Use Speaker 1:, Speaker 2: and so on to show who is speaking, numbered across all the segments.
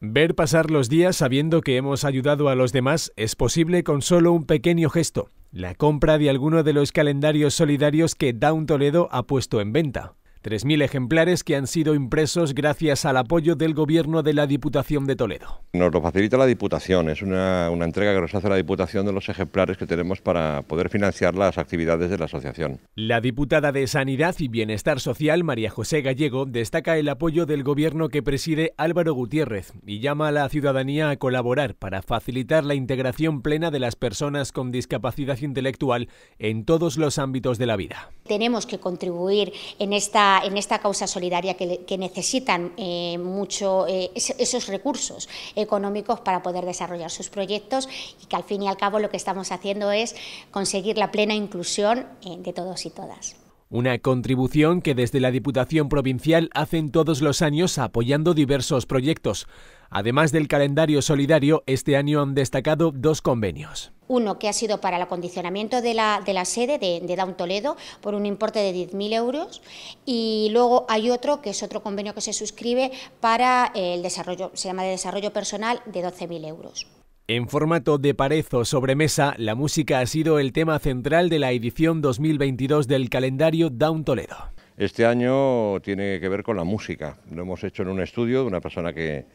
Speaker 1: Ver pasar los días sabiendo que hemos ayudado a los demás es posible con solo un pequeño gesto, la compra de alguno de los calendarios solidarios que Down Toledo ha puesto en venta. 3.000 ejemplares que han sido impresos gracias al apoyo del Gobierno de la Diputación de Toledo.
Speaker 2: Nos lo facilita la Diputación, es una, una, entrega que nos hace la Diputación de los ejemplares que tenemos para poder financiar las actividades de la asociación.
Speaker 1: La diputada de Sanidad y Bienestar Social, María José Gallego, destaca el apoyo del Gobierno que preside Álvaro Gutiérrez y llama a la ciudadanía a colaborar para facilitar la integración plena de las personas con discapacidad intelectual en todos los ámbitos de la vida.
Speaker 3: Tenemos que contribuir en esta en esta causa solidaria que, necesitan eh, mucho eh, esos recursos económicos para poder desarrollar sus proyectos y que al fin y al cabo lo que estamos haciendo es conseguir la plena inclusión eh, de todos y todas.
Speaker 1: Una contribución que desde la Diputación Provincial hacen todos los años apoyando diversos proyectos. Además del calendario solidario, este año han destacado dos convenios.
Speaker 3: Uno que ha sido para el acondicionamiento de la, sede de, de Toledo por un importe de 10.000 euros y luego hay otro que es otro convenio que se suscribe para el desarrollo, se llama de desarrollo personal de 12.000 euros.
Speaker 1: En formato de parezo sobre mesa, la música ha sido el tema central de la edición 2022 del calendario Down Toledo.
Speaker 2: Este año tiene que ver con la música. Lo hemos hecho en un estudio de una persona que,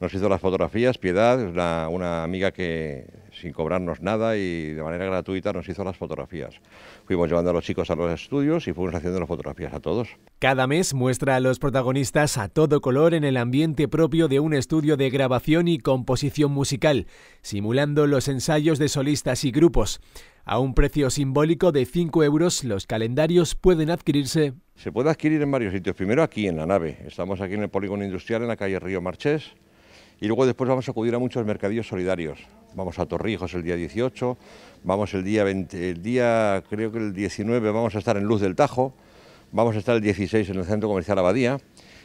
Speaker 2: nos hizo las fotografías, Piedad, una, amiga que sin cobrarnos nada y de manera gratuita nos hizo las fotografías. Fuimos llevando a los chicos a los estudios y fuimos haciendo las fotografías a todos.
Speaker 1: Cada mes muestra a los protagonistas a todo color en el ambiente propio de un estudio de grabación y composición musical, simulando los ensayos de solistas y grupos. A un precio simbólico de 5 euros, los calendarios pueden adquirirse. Se puede
Speaker 2: adquirir en varios sitios. Primero aquí en la nave. Estamos aquí en el polígono industrial en la calle Río Marchés y luego después vamos a acudir a muchos mercadillos solidarios. Vamos a Torrijos el día 18, vamos el día 20, el día creo que el 19 vamos a estar en Luz del Tajo, vamos a estar el 16 en el Centro Comercial Abadía.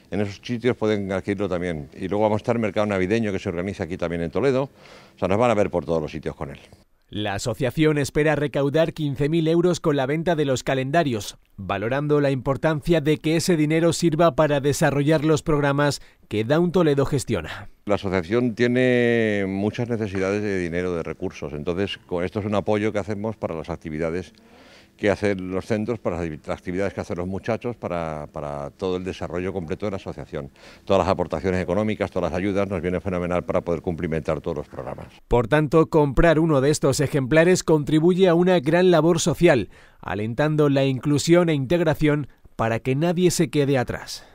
Speaker 2: En esos sitios pueden adquirirlo también. Y luego vamos a estar en el mercado navideño que se organiza aquí también en Toledo. O sea, nos van a ver por todos los sitios con él.
Speaker 1: La asociación espera recaudar 15.000 euros con la venta de los calendarios, valorando la importancia de que ese dinero sirva para desarrollar los programas que Daun Toledo gestiona.
Speaker 2: La asociación tiene muchas necesidades de dinero, de recursos, entonces esto es un apoyo que hacemos para las actividades que hacen los centros para las actividades que hacen los muchachos, para, para, todo el desarrollo completo de la asociación. Todas las aportaciones económicas, todas las ayudas nos vienen fenomenal para poder cumplimentar todos los programas.
Speaker 1: Por tanto, comprar uno de estos ejemplares contribuye a una gran labor social, alentando la inclusión e integración para que nadie se quede atrás.